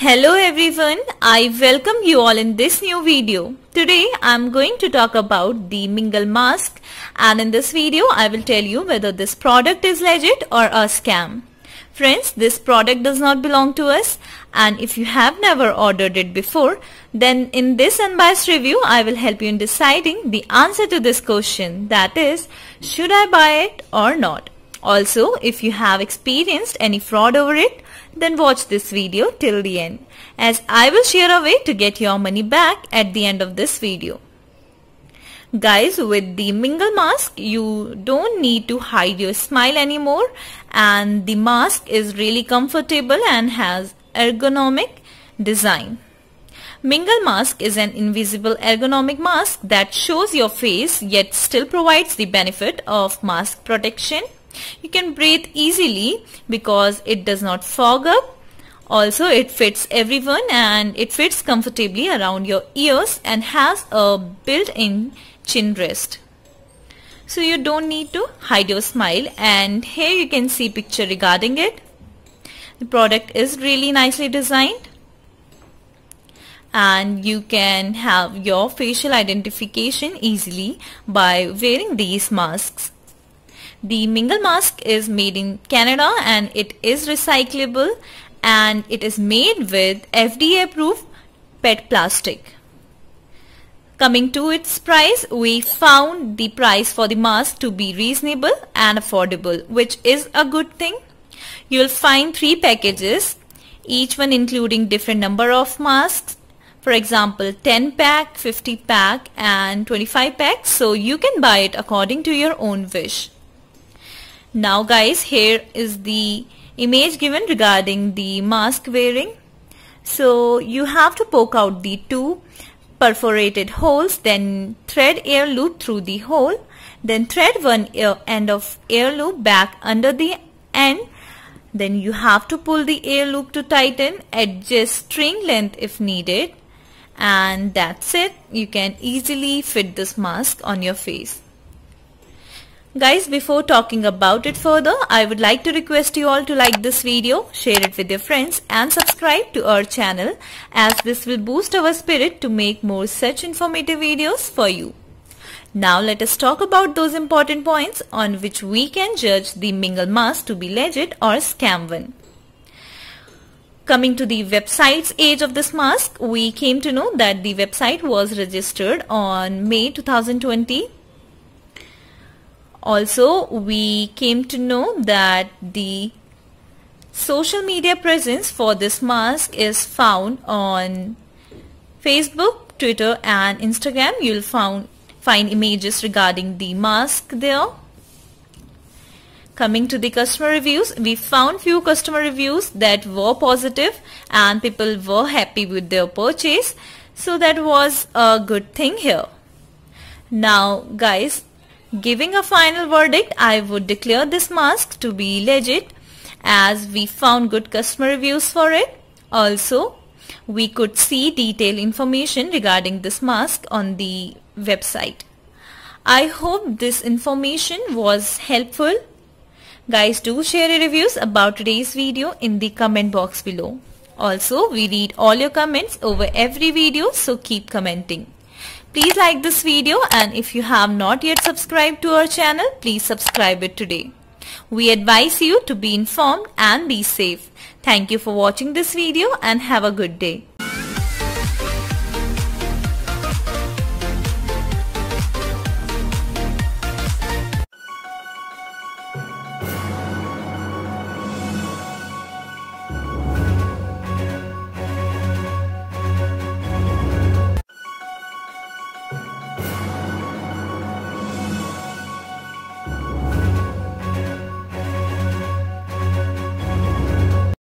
Hello everyone, I welcome you all in this new video. Today I am going to talk about the Mingle mask and in this video I will tell you whether this product is legit or a scam. Friends, this product does not belong to us and if you have never ordered it before then in this unbiased review I will help you in deciding the answer to this question that is should I buy it or not. Also if you have experienced any fraud over it then watch this video till the end as I will share a way to get your money back at the end of this video. Guys, with the mingle mask, you don't need to hide your smile anymore and the mask is really comfortable and has ergonomic design. Mingle mask is an invisible ergonomic mask that shows your face yet still provides the benefit of mask protection. You can breathe easily because it does not fog up. Also it fits everyone and it fits comfortably around your ears and has a built-in chin rest. So you don't need to hide your smile and here you can see picture regarding it. The product is really nicely designed and you can have your facial identification easily by wearing these masks. The Mingle mask is made in Canada and it is recyclable and it is made with FDA approved PET plastic. Coming to its price, we found the price for the mask to be reasonable and affordable which is a good thing. You will find three packages, each one including different number of masks. For example, 10 pack, 50 pack and 25 pack. So you can buy it according to your own wish. Now guys, here is the image given regarding the mask wearing. So you have to poke out the two perforated holes, then thread air loop through the hole, then thread one end of air loop back under the then you have to pull the air loop to tighten, adjust string length if needed and that's it. You can easily fit this mask on your face. Guys, before talking about it further, I would like to request you all to like this video, share it with your friends and subscribe to our channel as this will boost our spirit to make more such informative videos for you. Now let us talk about those important points on which we can judge the mingle mask to be legit or scam one. Coming to the website's age of this mask, we came to know that the website was registered on May 2020. Also, we came to know that the social media presence for this mask is found on Facebook, Twitter and Instagram. You'll found find images regarding the mask there. Coming to the customer reviews, we found few customer reviews that were positive and people were happy with their purchase. So that was a good thing here. Now guys, giving a final verdict, I would declare this mask to be legit as we found good customer reviews for it. Also, we could see detailed information regarding this mask on the website. I hope this information was helpful. Guys, do share your reviews about today's video in the comment box below. Also, we read all your comments over every video, so keep commenting. Please like this video and if you have not yet subscribed to our channel, please subscribe it today. We advise you to be informed and be safe. Thank you for watching this video and have a good day.